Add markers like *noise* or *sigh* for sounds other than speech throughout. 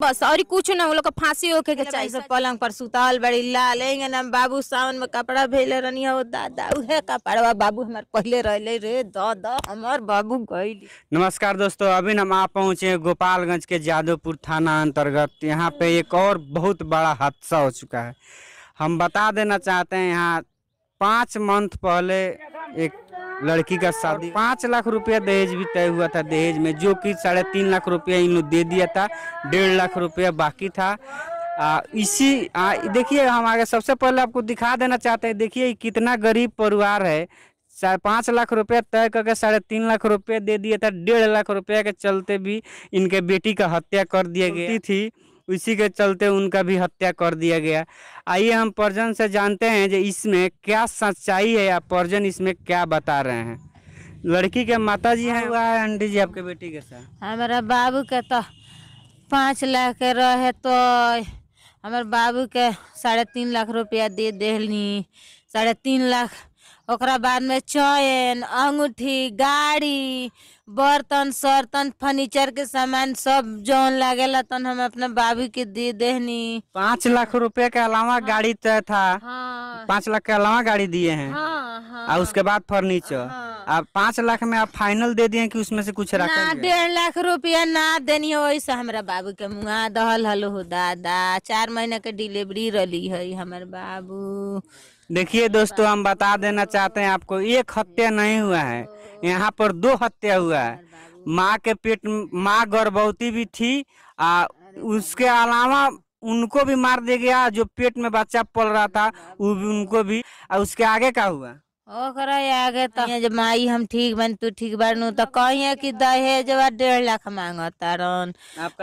बस और कुछ ना वो लोग फांसी होके के चाहिए सब पलंग पर सुताल बड़ी ला लेंगे ना बाबू सावन में कपड़ा भेल रनी हो दादा उहे कपड़वा बाबू हमारे पहले रहले रे द द हमार बाबू गई नमस्कार दोस्तों अभी हम आ पहुंचे गोपालगंज के जादवपुर थाना अंतर्गत यहाँ पे एक और बहुत बड़ा हादसा हो चुका है हम बता देना चाहते हैं यहाँ पाँच मंथ पहले एक लड़की का शादी पाँच लाख रुपया दहेज भी तय हुआ था दहेज में जो कि साढ़े तीन लाख रुपया इन दे दिया था डेढ़ लाख रुपया बाकी था आ, इसी देखिए हम आगे सबसे पहले आपको दिखा देना चाहते हैं देखिए कितना गरीब परिवार है पाँच लाख रुपया तय करके साढ़े तीन लाख रुपया दे दिया था डेढ़ लाख रुपया के चलते भी इनके बेटी का हत्या कर दिया गई थी उसी के चलते उनका भी हत्या कर दिया गया आइए हम परजन से जानते हैं कि इसमें क्या सच्चाई है या परजन इसमें क्या बता रहे हैं लड़की के माता जी हैं हुआ हाँ, है आंटी जी आपके बेटी के साथ हमारा बाबू के तो पाँच लाख के रहे तो हमारे बाबू के साढ़े तीन लाख रुपया दे दिली साढ़े तीन लाख ओकरा बाद में चैन अंगूठी गाड़ी बर्तन सर्तन फर्नीचर के सामान सब जौन लगे तन हम अपने बाबू के दे देनी पाँच लाख रुपए के अलावा हाँ। गाड़ी तय था हाँ। पाँच लाख के अलावा गाड़ी दिए हैं हाँ, हाँ। और उसके बाद फर्नीचर हाँ। आप पाँच लाख में आप फाइनल दे दिए कि उसमें से कुछ रखा डेढ़ लाख रुपया ना देनी हो ऐसे हमारे बाबू के मुँह दहल हलो हो दादा चार महीना के डिलीवरी रही है हमारे बाबू देखिए दोस्तों हम बता देना चाहते हैं आपको एक हत्या नहीं हुआ है यहाँ पर दो हत्या हुआ है माँ के पेट माँ गर्भवती भी थी आ, उसके अलावा उनको भी मार दिया गया जो पेट में बच्चा पल रहा था वो भी उनको भी उसके आगे का हुआ माई आगे हम ठीक बन तू ठीक बनू तो कहिए कि दहेज वा डेढ़ लाख मांगता रन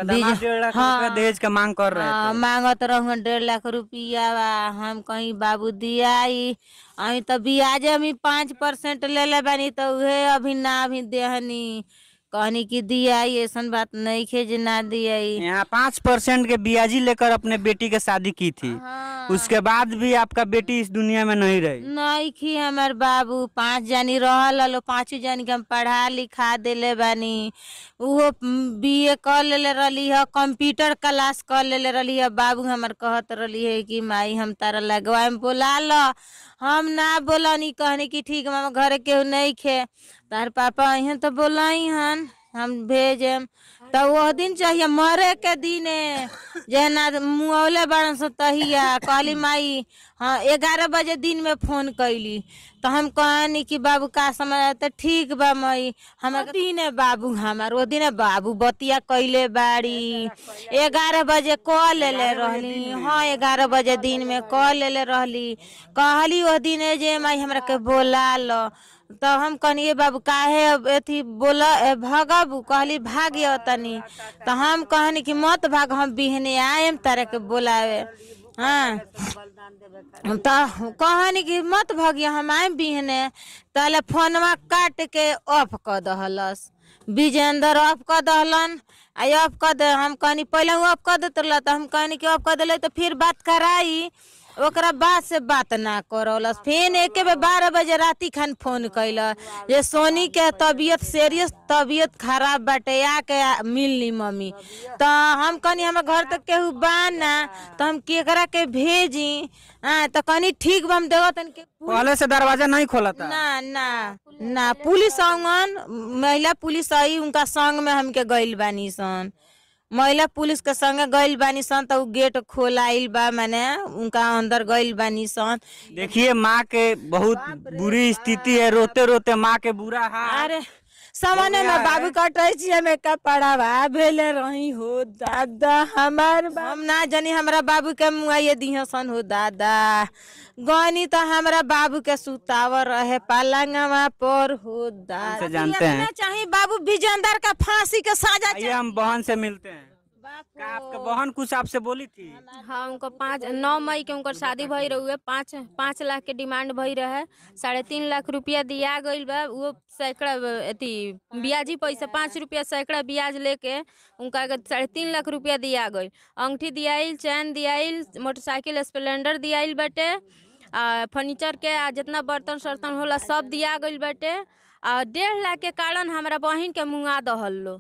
दहेज का मांग कर रहे हाँ, मांगत रह डेढ़ लाख रुपया वा हम कहीं बाबू दियाई अभी तो ब्याज अभी पाँच परसेंट ले ले बनी तो उहे अभी ना अभी देहनी कहनी की दिया ऐसा बात नहीं खेज ना दिया पाँच परसेंट के ब्याजी लेकर अपने बेटी के शादी की थी हाँ। उसके बाद भी आपका बेटी इस दुनिया में नहीं रही नहीं की हमारे बाबू पांच जानी रहल पांचों जानी के हम पढ़ा लिखा दिले बनी वो ए कर ले रही है कंप्यूटर क्लास कर ले रही है बाबू हमारे कहत रही है कि माई हम तारा लगवा में बोला लो हम ना बोल कहने की ठीक हम घर के नहीं खे तार पापा अहन तो बोल हन हम भेज तो वह दिन चाहिए मरे के दिन जना मुआवले बड़न सो तहिया कहली माई हाँ ग्यारह बजे दिन में फोन कैली तो हम कहनी कि बाबू का समय तो ठीक बा मई हमार दिन बाबू हमार वह दिन बाबू बतिया कैले बारी ग्यारह बजे कह लेले रही हाँ ग्यारह बजे दिन में हाँ, कह लेले रही कहली वह दिन जे माई हमरा बोला लो तो हम कहनिए बाबू काहे अब अथी बोल भगब कहली भाग तनी तो हम कहन कि मत भाग हम बिहने आएम तारे के बोलावे हाँ तो कहनी कि मत भगिए हम आए बिहने तले फोनवा काट के ऑफ कर दहलस विजेंद्र ऑफ कर दहलन आई ऑफ कर दे हम कहनी पहले ऑफ कर दे तो हम कहनी कि ऑफ कर दिल तो फिर बात कराई ओकरा बात से बात ना कर फिर एक बे बारह बजे राति खान फोन कैल जे सोनी के तबियत सीरियस तबियत खराब बाटे आ के मिलनी मम्मी तो हम कनी हमारे घर तक केहू बना तो हम केकरा के भेजी तो कनी ठीक हम देव पहले से दरवाजा नहीं खोला था ना ना ना पुलिस आंगन महिला पुलिस आई उनका संग में हमके गइल बानी सन महिला पुलिस के संगे गइल बानी सन तो गेट खोलाइल बा मैंने उनका अंदर गइल बानी सन देखिए माँ के बहुत बुरी स्थिति है रोते रोते माँ के बुरा हाल अरे सामान्य में बाबू कटे छियै में कपड़ावा भेल रही हो दादा हमार हम ना जानी हमारा बाबू के मुआइए दीह सन हो दादा गनी तो हमारा बाबू के सुतावर रहे पालंगवा पर हो दादा जानते हैं चाहे बाबू बिजंदर का फांसी के साजा हम बहन से मिलते हैं का आपका बहन कुछ आपसे बोली थी हाँ उनको पाँच नौ मई के उनकर शादी भई रही पाँच पाँच लाख के डिमांड भई रहे साढ़े तीन लाख रुपया दिया गई बा वो सैकड़ा अथी ब्याजी पैसा पाँच रुपया सैकड़ा ब्याज लेके उनका साढ़े तीन लाख रुपया दिया गई अंगठी दियाल चैन दिया मोटरसाइकिल स्प्लेंडर दिया बटे आ, फर्नीचर के आ जितना बर्तन सर्तन होला सब दिया गई बटे आ डेढ़ लाख के कारण हमारा बहन के मुँगा दहल लो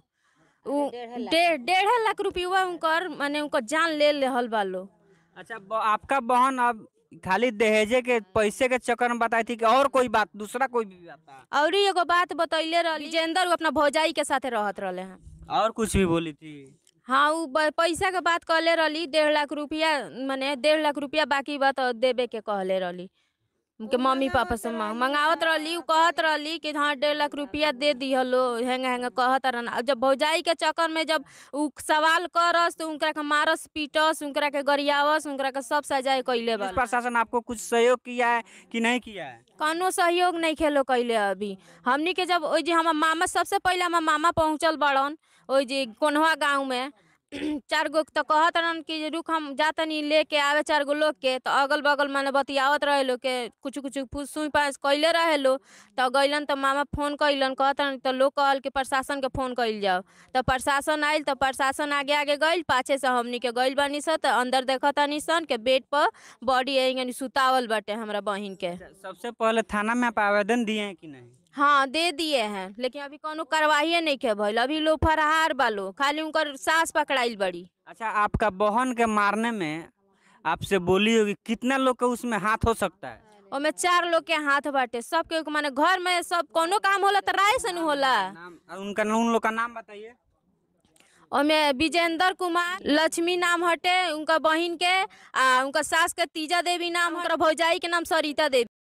डेढ़ लाख रुपया उनकर माने उनकर जान ले रहल बा लोग अच्छा आपका बहन अब खाली दहेजे के पैसे के चक्कर में बताई थी कि और कोई बात दूसरा कोई भी बात और एगो बात बतैले रही जेंदर अपना भौजाई के साथ रहत रहे हैं और कुछ भी बोली थी हाँ वो पैसा के बात कहले रही डेढ़ लाख रुपया मैंने डेढ़ लाख रुपया बाकी बात देवे के कहले रही उनके मम्मी पापा से मांग मंगावत रही कहत रही कि हाँ डेढ़ लाख रुपया दे दी हलो हेंगे हेंगे कहत रहना जब भौजाई के चक्कर में जब उ सवाल करस तो उनका मारस पीटस उनका के गरियावस उनका के सब सजाए कैले बा प्रशासन आपको कुछ सहयोग किया है कि नहीं किया है कौनो सहयोग नहीं खेलो कैले अभी हमनी के जब ओ जी हमार मामा सबसे पहले हमार मामा पहुँचल बड़न ओ जी कोनवा गाँव में *clears throat* चार गो तो कहत रहन कि रुक हम जातनी लेके आवे चार गो लोग के तो अगल बगल मैंने बतियावत रहे लोग के कुछ कुछ सुई पास कैले रहे लोग तो गैलन तो मामा फोन कैलन कहत रहन तो लोग कहल के प्रशासन के फोन कैल जाओ तो प्रशासन आयल तो प्रशासन आगे आगे गइल पाछे से हमनी के गइल बनी सन तो अंदर देखतानी सन के बेड पर बॉडी सुतावल बटे हमारा बहन के अच्छा, सबसे पहले थाना में आप आवेदन दिए कि नहीं हाँ दे दिए हैं लेकिन अभी कोनो कार्रवाई नहीं के भइल अभी लोग फरहार बालो खाली उनका सास पकड़ाई बड़ी अच्छा आपका बहन के मारने में आपसे बोली होगी कितना लोग का उसमें हाथ हो सकता है मैं चार लोग के हाथ बाटे सब के माने घर में सब कोनो काम होला तो राय से होला उनका उन लोग का नाम बताइए मैं विजेंद्र कुमार लक्ष्मी नाम हटे उनका बहन के आ उनका सास के तीजा देवी नाम हाँ, हाँ। भौजाई के नाम सरिता देवी